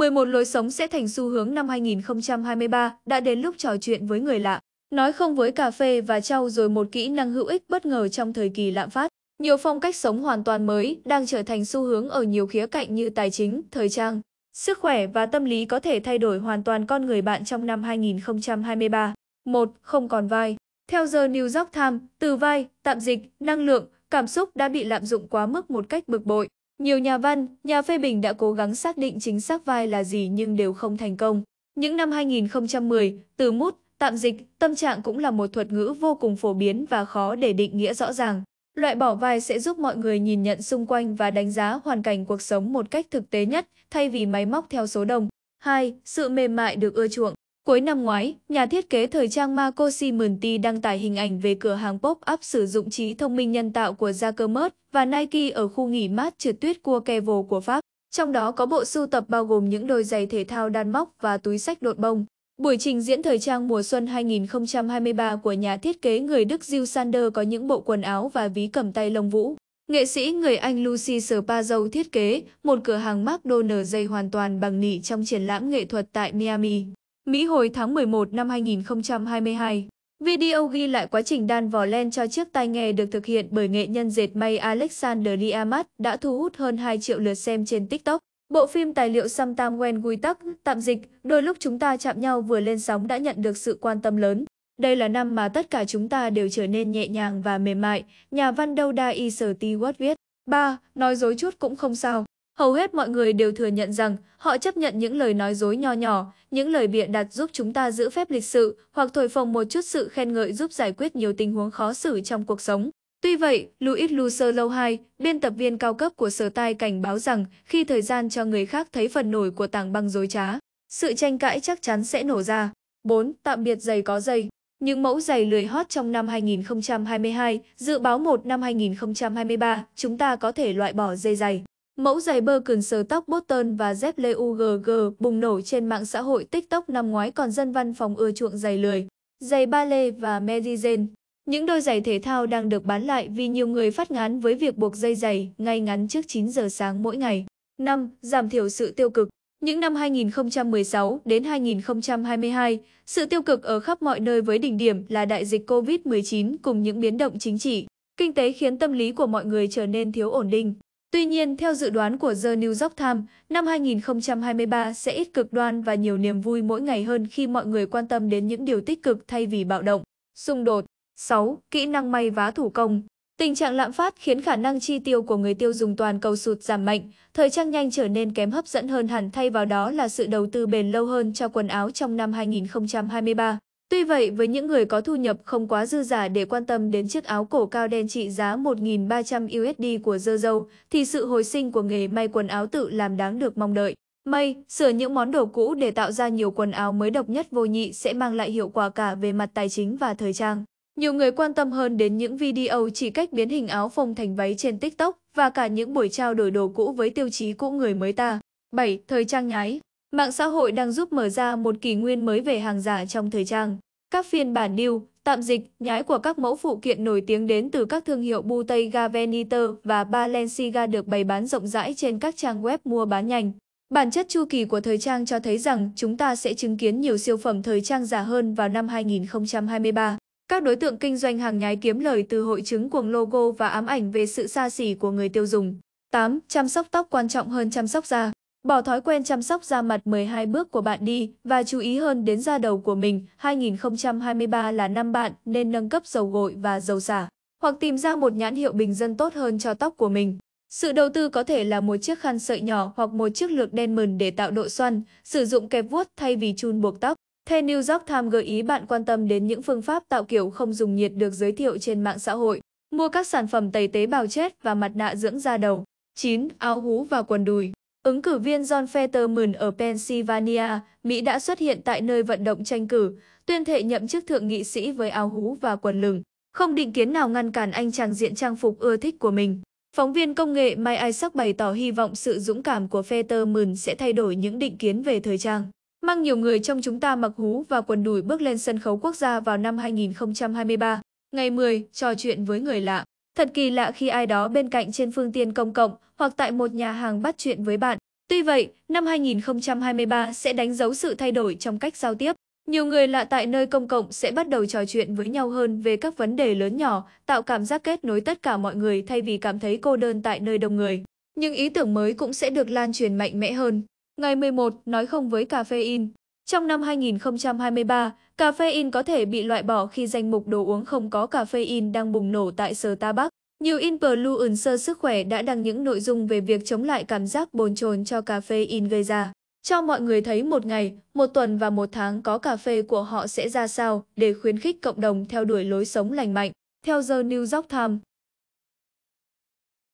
11 lối sống sẽ thành xu hướng năm 2023 đã đến lúc trò chuyện với người lạ. Nói không với cà phê và trau rồi một kỹ năng hữu ích bất ngờ trong thời kỳ lạm phát. Nhiều phong cách sống hoàn toàn mới đang trở thành xu hướng ở nhiều khía cạnh như tài chính, thời trang, sức khỏe và tâm lý có thể thay đổi hoàn toàn con người bạn trong năm 2023. 1. Không còn vai Theo giờ New York Times, từ vai, tạm dịch, năng lượng, cảm xúc đã bị lạm dụng quá mức một cách bực bội. Nhiều nhà văn, nhà phê bình đã cố gắng xác định chính xác vai là gì nhưng đều không thành công. Những năm 2010, từ mút, tạm dịch, tâm trạng cũng là một thuật ngữ vô cùng phổ biến và khó để định nghĩa rõ ràng. Loại bỏ vai sẽ giúp mọi người nhìn nhận xung quanh và đánh giá hoàn cảnh cuộc sống một cách thực tế nhất, thay vì máy móc theo số đồng. 2. Sự mềm mại được ưa chuộng. Cuối năm ngoái, nhà thiết kế thời trang Marco Simonti đăng tải hình ảnh về cửa hàng pop-up sử dụng trí thông minh nhân tạo của Jacquemus và Nike ở khu nghỉ mát trượt tuyết cua Kevo của Pháp. Trong đó có bộ sưu tập bao gồm những đôi giày thể thao đan móc và túi sách đột bông. Buổi trình diễn thời trang mùa xuân 2023 của nhà thiết kế người Đức Jill Sander có những bộ quần áo và ví cầm tay lông vũ. Nghệ sĩ người Anh Lucy Spazzo thiết kế một cửa hàng McDonald's dây hoàn toàn bằng nỉ trong triển lãm nghệ thuật tại Miami. Mỹ hồi tháng 11 năm 2022. Video ghi lại quá trình đan vò len cho chiếc tai nghe được thực hiện bởi nghệ nhân dệt may Alexander Diamat đã thu hút hơn 2 triệu lượt xem trên TikTok. Bộ phim tài liệu Sometime When We Talk, tạm dịch, đôi lúc chúng ta chạm nhau vừa lên sóng đã nhận được sự quan tâm lớn. Đây là năm mà tất cả chúng ta đều trở nên nhẹ nhàng và mềm mại, nhà văn Douda Iserti Watt viết. 3. Nói dối chút cũng không sao. Hầu hết mọi người đều thừa nhận rằng họ chấp nhận những lời nói dối nho nhỏ, những lời biện đặt giúp chúng ta giữ phép lịch sự hoặc thổi phồng một chút sự khen ngợi giúp giải quyết nhiều tình huống khó xử trong cuộc sống. Tuy vậy, Louis Lucer Lâu 2, biên tập viên cao cấp của sở tai cảnh báo rằng khi thời gian cho người khác thấy phần nổi của tảng băng dối trá, sự tranh cãi chắc chắn sẽ nổ ra. 4. Tạm biệt giày có dây những mẫu giày lười hot trong năm 2022, dự báo 1 năm 2023, chúng ta có thể loại bỏ dây giày. Mẫu giày bơ cường Birkenstock tóc Boston và dép lê UGG bùng nổ trên mạng xã hội TikTok năm ngoái còn dân văn phòng ưa chuộng giày lười, giày ba lê và Mary Jane. Những đôi giày thể thao đang được bán lại vì nhiều người phát ngán với việc buộc dây giày ngay ngắn trước 9 giờ sáng mỗi ngày. 5. Giảm thiểu sự tiêu cực Những năm 2016 đến 2022, sự tiêu cực ở khắp mọi nơi với đỉnh điểm là đại dịch COVID-19 cùng những biến động chính trị, kinh tế khiến tâm lý của mọi người trở nên thiếu ổn định. Tuy nhiên, theo dự đoán của The New York Times, năm 2023 sẽ ít cực đoan và nhiều niềm vui mỗi ngày hơn khi mọi người quan tâm đến những điều tích cực thay vì bạo động, xung đột. 6. Kỹ năng may vá thủ công Tình trạng lạm phát khiến khả năng chi tiêu của người tiêu dùng toàn cầu sụt giảm mạnh, thời trang nhanh trở nên kém hấp dẫn hơn hẳn thay vào đó là sự đầu tư bền lâu hơn cho quần áo trong năm 2023. Tuy vậy, với những người có thu nhập không quá dư giả để quan tâm đến chiếc áo cổ cao đen trị giá 1.300 USD của dơ dâu, thì sự hồi sinh của nghề may quần áo tự làm đáng được mong đợi. May, sửa những món đồ cũ để tạo ra nhiều quần áo mới độc nhất vô nhị sẽ mang lại hiệu quả cả về mặt tài chính và thời trang. Nhiều người quan tâm hơn đến những video chỉ cách biến hình áo phông thành váy trên TikTok và cả những buổi trao đổi đồ cũ với tiêu chí cũ người mới ta. 7. Thời trang nhái Mạng xã hội đang giúp mở ra một kỷ nguyên mới về hàng giả trong thời trang. Các phiên bản new, tạm dịch, nhái của các mẫu phụ kiện nổi tiếng đến từ các thương hiệu Bottega Veneta và Balenciaga được bày bán rộng rãi trên các trang web mua bán nhanh. Bản chất chu kỳ của thời trang cho thấy rằng chúng ta sẽ chứng kiến nhiều siêu phẩm thời trang giả hơn vào năm 2023. Các đối tượng kinh doanh hàng nhái kiếm lời từ hội chứng cuồng logo và ám ảnh về sự xa xỉ của người tiêu dùng. 8. Chăm sóc tóc quan trọng hơn chăm sóc da. Bỏ thói quen chăm sóc da mặt 12 bước của bạn đi và chú ý hơn đến da đầu của mình. 2023 là năm bạn nên nâng cấp dầu gội và dầu xả, hoặc tìm ra một nhãn hiệu bình dân tốt hơn cho tóc của mình. Sự đầu tư có thể là một chiếc khăn sợi nhỏ hoặc một chiếc lược đen mờn để tạo độ xoăn, sử dụng kẹp vuốt thay vì chun buộc tóc. The New York Times gợi ý bạn quan tâm đến những phương pháp tạo kiểu không dùng nhiệt được giới thiệu trên mạng xã hội. Mua các sản phẩm tẩy tế bào chết và mặt nạ dưỡng da đầu. 9. Áo hú và quần đùi Ứng cử viên John Fetterman ở Pennsylvania, Mỹ đã xuất hiện tại nơi vận động tranh cử, tuyên thệ nhậm chức thượng nghị sĩ với áo hú và quần lửng. Không định kiến nào ngăn cản anh chàng diện trang phục ưa thích của mình. Phóng viên công nghệ Mai Isaac bày tỏ hy vọng sự dũng cảm của Fetterman sẽ thay đổi những định kiến về thời trang. Mang nhiều người trong chúng ta mặc hú và quần đùi bước lên sân khấu quốc gia vào năm 2023. Ngày 10, trò chuyện với người lạ. Thật kỳ lạ khi ai đó bên cạnh trên phương tiện công cộng hoặc tại một nhà hàng bắt chuyện với bạn. Tuy vậy, năm 2023 sẽ đánh dấu sự thay đổi trong cách giao tiếp. Nhiều người lạ tại nơi công cộng sẽ bắt đầu trò chuyện với nhau hơn về các vấn đề lớn nhỏ, tạo cảm giác kết nối tất cả mọi người thay vì cảm thấy cô đơn tại nơi đông người. Những ý tưởng mới cũng sẽ được lan truyền mạnh mẽ hơn. Ngày 11, nói không với caffeine. Trong năm 2023, caffeine có thể bị loại bỏ khi danh mục đồ uống không có caffeine đang bùng nổ tại Starbucks. Nhiều influencer sức khỏe đã đăng những nội dung về việc chống lại cảm giác bồn chồn cho caffeine gây ra. Cho mọi người thấy một ngày, một tuần và một tháng có cà phê của họ sẽ ra sao để khuyến khích cộng đồng theo đuổi lối sống lành mạnh. Theo The New York Times,